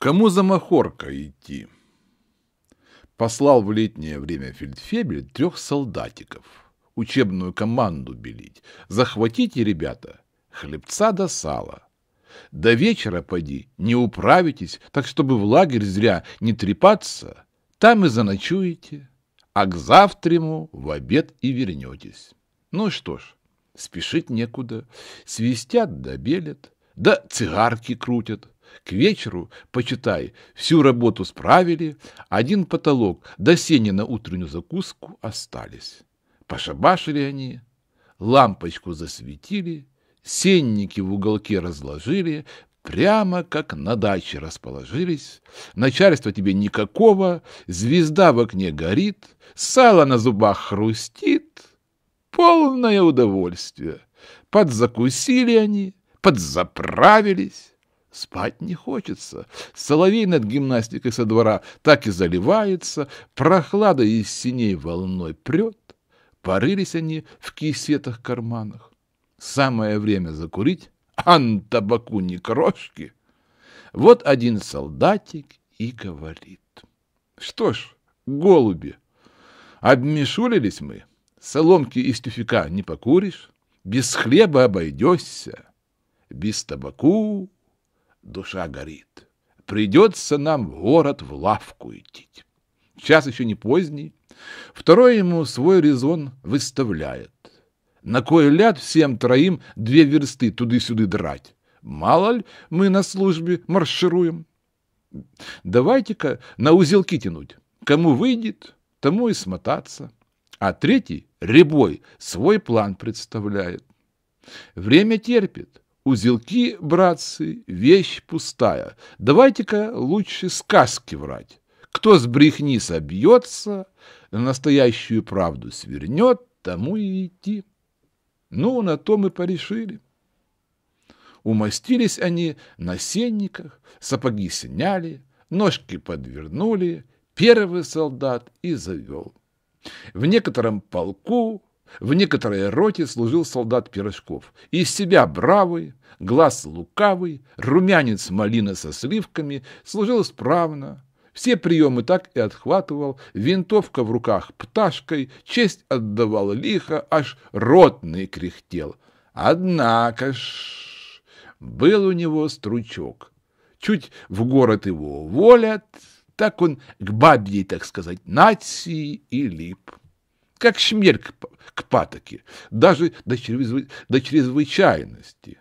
Кому за махорка идти? Послал в летнее время фельдфебель трех солдатиков. Учебную команду белить. Захватите, ребята, хлебца до сала. До вечера поди, не управитесь, так чтобы в лагерь зря не трепаться, там и заночуете, а к завтраму в обед и вернетесь. Ну что ж, спешить некуда, свистят да белят, да цигарки крутят. К вечеру, почитай, всю работу справили, один потолок до сени на утреннюю закуску остались. Пошабашили они, лампочку засветили, сенники в уголке разложили, прямо как на даче расположились. Начальства тебе никакого, звезда в окне горит, сало на зубах хрустит. Полное удовольствие. Подзакусили они, подзаправились. Спать не хочется. Соловей над гимнастикой со двора так и заливается, прохлада из синей волной прет. Порылись они в кисетах-карманах. Самое время закурить, ан табаку не крошки. Вот один солдатик и говорит. Что ж, голуби, обмешулились мы. Соломки из тюфика не покуришь, без хлеба обойдешься, без табаку душа горит. Придется нам в город в лавку идти. Сейчас еще не поздний. Второй ему свой резон выставляет. На кой ляд всем троим две версты туды-сюды драть? Мало ли мы на службе маршируем. Давайте-ка на узелки тянуть. Кому выйдет, тому и смотаться. А третий, ребой, свой план представляет. Время терпит. Узелки, братцы, вещь пустая. Давайте-ка лучше сказки врать. Кто с брехни собьется, настоящую правду свернет, тому и идти. Ну, на то мы порешили. Умастились они на сенниках, сапоги сняли, ножки подвернули, первый солдат и завел. В некотором полку в некоторые роте служил солдат Пирожков. Из себя бравый, глаз лукавый, румянец малина со сливками, служил справно. Все приемы так и отхватывал, винтовка в руках пташкой, честь отдавал лихо, аж ротный кряхтел. Однако ж был у него стручок. Чуть в город его уволят, так он к бабьей, так сказать, нации и лип как смерть к, к патоке, даже до, чрезвы, до чрезвычайности.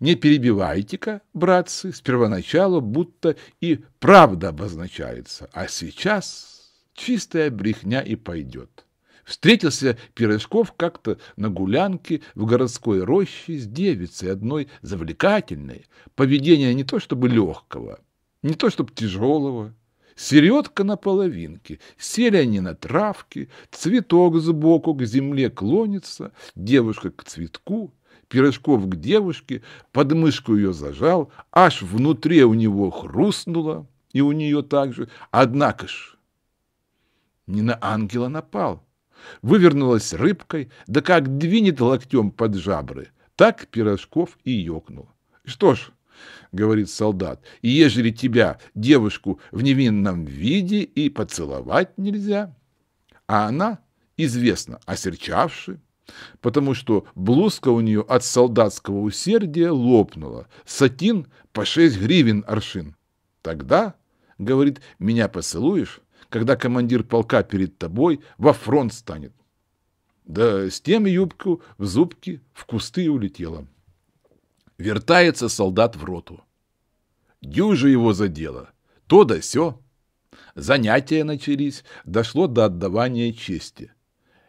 Не перебивайте-ка, братцы, с первоначала будто и правда обозначается, а сейчас чистая брехня и пойдет. Встретился Пирожков как-то на гулянке в городской роще с девицей, одной завлекательной, поведение не то чтобы легкого, не то чтобы тяжелого, Середка на половинке, сели они на травке, цветок сбоку к земле клонится, девушка к цветку, пирожков к девушке, подмышку ее зажал, аж внутри у него хрустнуло, и у нее также, однако ж, не на ангела напал. Вывернулась рыбкой, да как двинет локтем под жабры, так пирожков и ёкнул. Что ж, говорит солдат, и ежели тебя, девушку, в невинном виде и поцеловать нельзя, а она, известно, осерчавши, потому что блузка у нее от солдатского усердия лопнула, сатин по шесть гривен аршин. Тогда, говорит, меня поцелуешь, когда командир полка перед тобой во фронт станет. Да с тем юбку в зубки в кусты улетела. Вертается солдат в роту. Дюжи его задело. То да сё. Занятия начались, дошло до отдавания чести.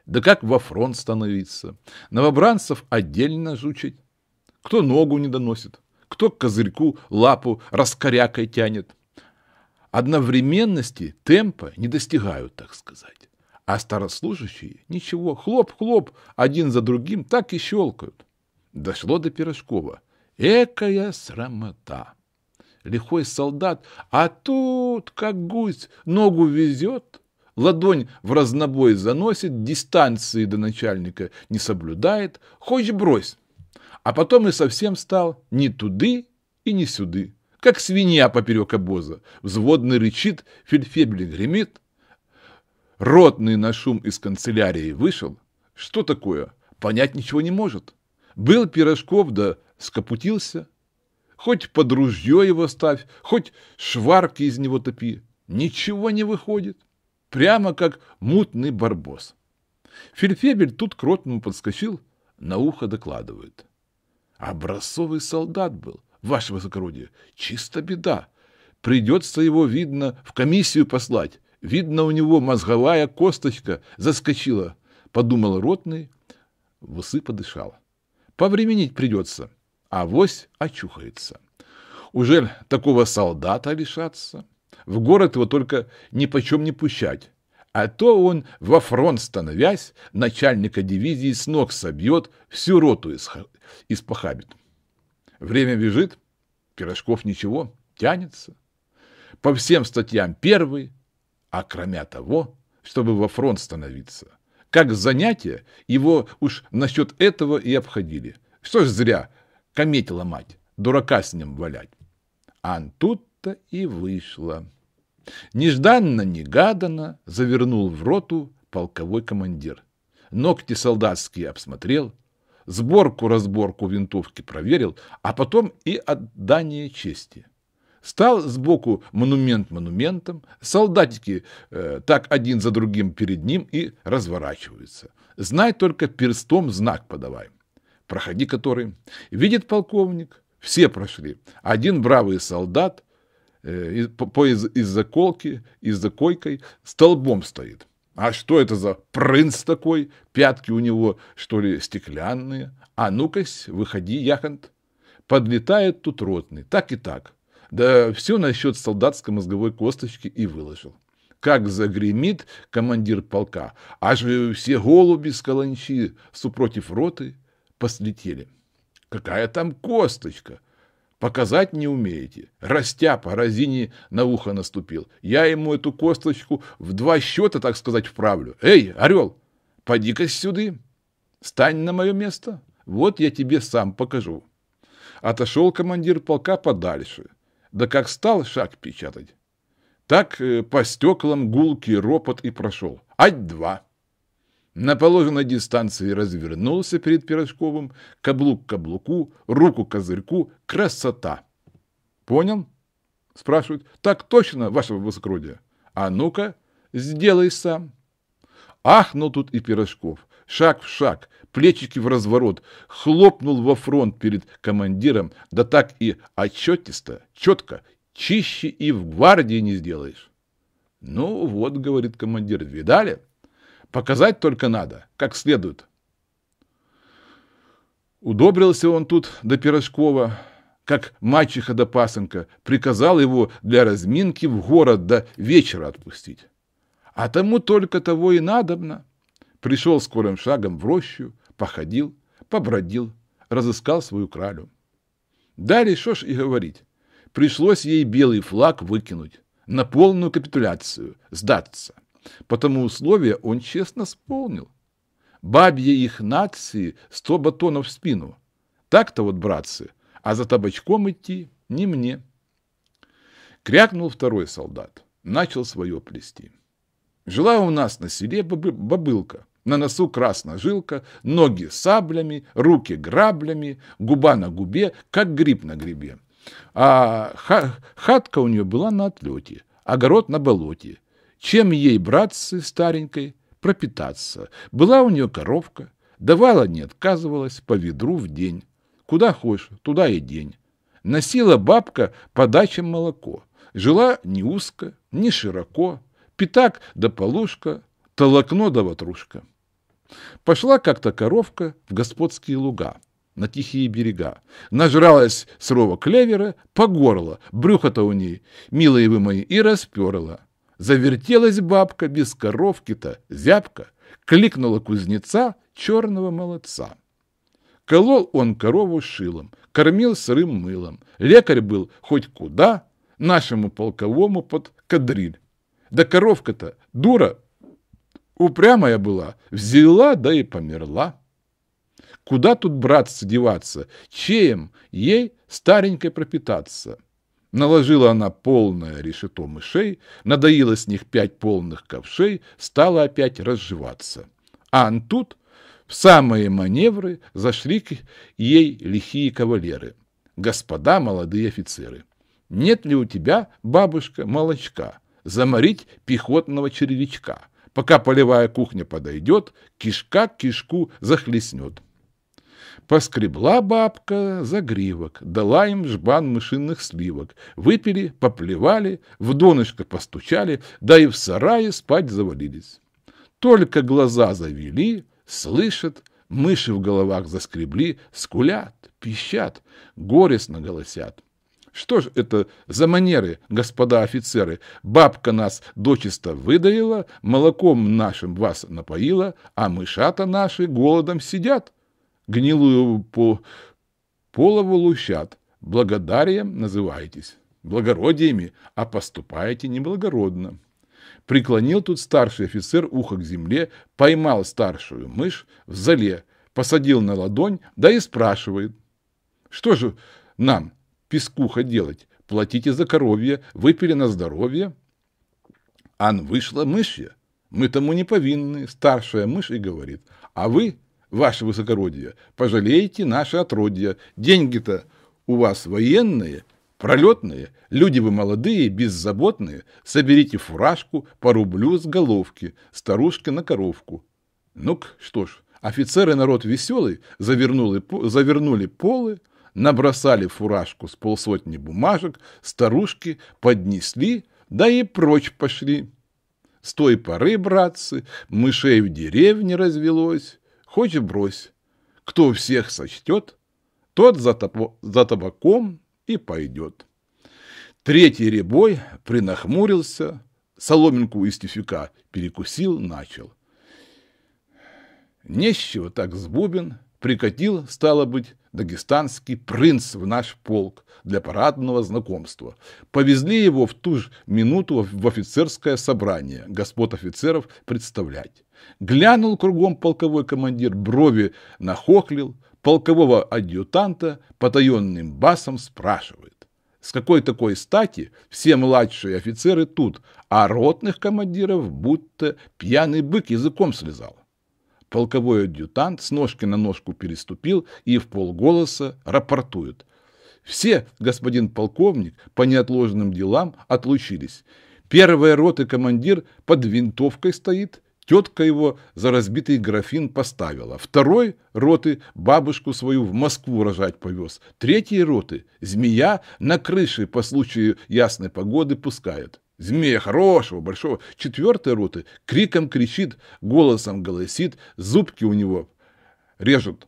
Да как во фронт становиться? Новобранцев отдельно жучить. Кто ногу не доносит, кто к козырьку лапу раскорякой тянет. Одновременности темпа не достигают, так сказать. А старослужащие ничего, хлоп-хлоп, один за другим так и щелкают. Дошло до Пирожкова. Экая срамота! Лихой солдат, а тут, как гусь, ногу везет, ладонь в разнобой заносит, дистанции до начальника не соблюдает, хоть брось. А потом и совсем стал не туды и не сюды, как свинья поперек обоза. Взводный рычит, фельдфебель гремит. Ротный на шум из канцелярии вышел. Что такое? Понять ничего не может. Был Пирожков да скопутился. Хоть под ружье его ставь, хоть шварки из него топи. Ничего не выходит. Прямо как мутный барбос. Фельдфебель тут к ротному подскочил, на ухо докладывает. Образцовый солдат был, ваше высокородие. Чисто беда. Придется его, видно, в комиссию послать. Видно, у него мозговая косточка заскочила, подумал ротный. В усы подышал. Повременить придется а вось очухается. Уже такого солдата лишаться? В город его только ни почем не пущать. А то он, во фронт становясь, начальника дивизии с ног собьет, всю роту испохабит. Время бежит, пирожков ничего, тянется. По всем статьям первый, а кроме того, чтобы во фронт становиться. Как занятие его уж насчет этого и обходили. Что ж зря Кометила мать, дурака с ним валять. А тут-то и вышло. Нежданно-негаданно завернул в роту полковой командир. Ногти солдатские обсмотрел, сборку-разборку винтовки проверил, а потом и отдание чести. Стал сбоку монумент монументом, солдатики э, так один за другим перед ним и разворачиваются. Знай только перстом знак подавай проходи который, видит полковник, все прошли. Один бравый солдат э, по, из, из-за колки, из-за койкой столбом стоит. А что это за принц такой? Пятки у него, что ли, стеклянные? А ну-ка, выходи, яхонт. Подлетает тут ротный. Так и так. Да все насчет солдатской мозговой косточки и выложил. Как загремит командир полка. Аж все голуби с каланчи супротив роты – послетели. Какая там косточка? Показать не умеете. Растяпа разине на ухо наступил. Я ему эту косточку в два счета, так сказать, вправлю. Эй, орел, поди-ка сюды. Стань на мое место. Вот я тебе сам покажу. Отошел командир полка подальше. Да как стал шаг печатать, так э, по стеклам гулкий ропот и прошел. Ать два. На положенной дистанции развернулся перед Пирожковым, каблук к каблуку, руку к козырьку. Красота! Понял? Спрашивают. Так точно, ваше высокородие. А ну-ка, сделай сам. Ах, ну тут и Пирожков. Шаг в шаг, плечики в разворот, хлопнул во фронт перед командиром, да так и отчетисто, четко, чище и в гвардии не сделаешь. Ну вот, говорит командир, видали? Показать только надо, как следует. Удобрился он тут до Пирожкова, как мачеха до пасынка, приказал его для разминки в город до вечера отпустить. А тому только того и надобно. Пришел скорым шагом в рощу, походил, побродил, разыскал свою кралю. Далее, что ж и говорить, пришлось ей белый флаг выкинуть, на полную капитуляцию, сдаться. Потому условия он честно исполнил. Бабье их нации сто батонов в спину. Так-то вот, братцы, а за табачком идти не мне. Крякнул второй солдат, начал свое плести. Жила у нас на селе бабылка. На носу красная жилка, ноги саблями, руки граблями, губа на губе, как гриб на грибе. А хатка у нее была на отлете, огород на болоте. Чем ей, братцы, старенькой, пропитаться? Была у нее коровка, давала, не отказывалась, по ведру в день. Куда хочешь, туда и день. Носила бабка по молоко. Жила не узко, не широко, пятак да полушка, толокно да ватрушка. Пошла как-то коровка в господские луга, на тихие берега. Нажралась сырого клевера по горло, брюхо-то у ней, милые вы мои, и расперла. Завертелась бабка без коровки-то, зябка, кликнула кузнеца черного молодца. Колол он корову шилом, кормил сырым мылом. Лекарь был хоть куда, нашему полковому под кадриль. Да коровка-то, дура, упрямая была, взяла да и померла. Куда тут, братцы, деваться? Чеем ей старенькой пропитаться? Наложила она полное решето мышей, надоила с них пять полных ковшей, стала опять разживаться. А тут в самые маневры зашли к ей лихие кавалеры. Господа молодые офицеры, нет ли у тебя, бабушка, молочка, заморить пехотного червячка? Пока полевая кухня подойдет, кишка кишку захлестнет. Поскребла бабка за гривок, дала им жбан мышиных сливок. Выпили, поплевали, в донышко постучали, да и в сарае спать завалились. Только глаза завели, слышат, мыши в головах заскребли, скулят, пищат, горестно голосят. Что ж это за манеры, господа офицеры? Бабка нас дочисто выдаила, молоком нашим вас напоила, а мышата наши голодом сидят гнилую по полову лущат. Благодарием называетесь, благородиями, а поступаете неблагородно. Преклонил тут старший офицер ухо к земле, поймал старшую мышь в зале, посадил на ладонь, да и спрашивает. Что же нам, пескуха, делать? Платите за коровье, выпили на здоровье. Ан вышла мышья. Мы тому не повинны. Старшая мышь и говорит. А вы, ваше высокородие, пожалейте наше отродье. Деньги-то у вас военные, пролетные, люди вы молодые, беззаботные. Соберите фуражку по рублю с головки, старушка на коровку. ну что ж, офицеры народ веселый, завернули, завернули полы, набросали фуражку с полсотни бумажек, старушки поднесли, да и прочь пошли. С той поры, братцы, мышей в деревне развелось, хоть и брось. Кто всех сочтет, тот за, табо за табаком и пойдет. Третий ребой принахмурился, соломинку из тюфика перекусил, начал. Нещего так с бубен, прикатил, стало быть, дагестанский принц в наш полк для парадного знакомства. Повезли его в ту же минуту в офицерское собрание, господ офицеров представлять. Глянул кругом полковой командир, брови нахохлил, полкового адъютанта потаенным басом спрашивает. С какой такой стати все младшие офицеры тут, а ротных командиров будто пьяный бык языком слезал? Полковой адъютант с ножки на ножку переступил и в полголоса рапортует. Все, господин полковник, по неотложным делам отлучились. Первая роты командир под винтовкой стоит, тетка его за разбитый графин поставила. Второй роты бабушку свою в Москву рожать повез. Третьей роты змея на крыше по случаю ясной погоды пускает. Змея хорошего, большого, четвертой роты, криком кричит, голосом голосит, зубки у него режут.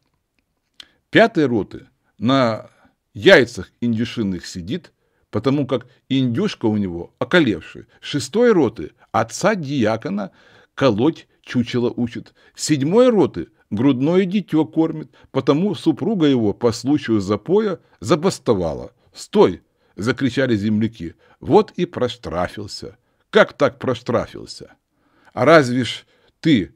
Пятой роты на яйцах индюшиных сидит, потому как индюшка у него околевшая. Шестой роты отца диакона колоть чучело учит. Седьмой роты грудное дитё кормит, потому супруга его по случаю запоя забастовала. «Стой!» — закричали земляки. «Вот и прострафился! Как так прострафился? А разве ж ты,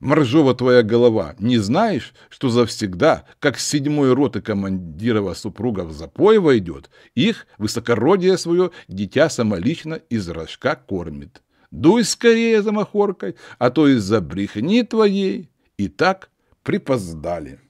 моржова твоя голова, не знаешь, что завсегда, как с седьмой роты командирова супруга в запой войдет, их высокородие свое дитя самолично из рожка кормит? Дуй скорее за махоркой, а то из-за брехни твоей и так припоздали».